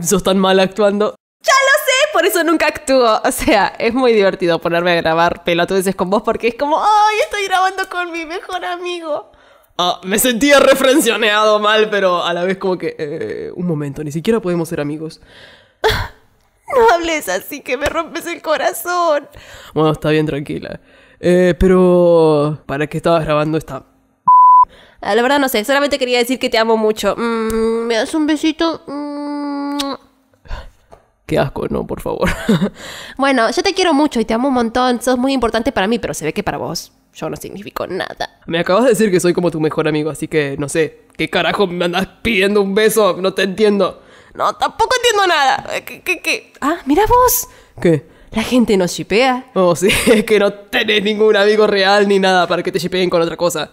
sos tan mal actuando. ¡Ya lo sé! Por eso nunca actúo. O sea, es muy divertido ponerme a grabar pelotudeces con vos porque es como, ¡ay, estoy grabando con mi mejor amigo! Ah, me sentía refrencioneado mal, pero a la vez como que, eh, un momento, ni siquiera podemos ser amigos. No hables así, que me rompes el corazón. Bueno, está bien, tranquila. Eh, pero, ¿para qué estabas grabando esta ah, la verdad no sé, solamente quería decir que te amo mucho. Mm, ¿Me das un besito? Mm, qué asco, no, por favor. bueno, yo te quiero mucho y te amo un montón, sos muy importante para mí, pero se ve que para vos yo no significo nada. Me acabas de decir que soy como tu mejor amigo, así que no sé, ¿qué carajo me andas pidiendo un beso? No te entiendo. No, tampoco entiendo nada. ¿Qué, qué, qué? Ah, mira vos. ¿Qué? La gente nos chipea Oh, sí, es que no tenés ningún amigo real ni nada para que te shipeen con otra cosa.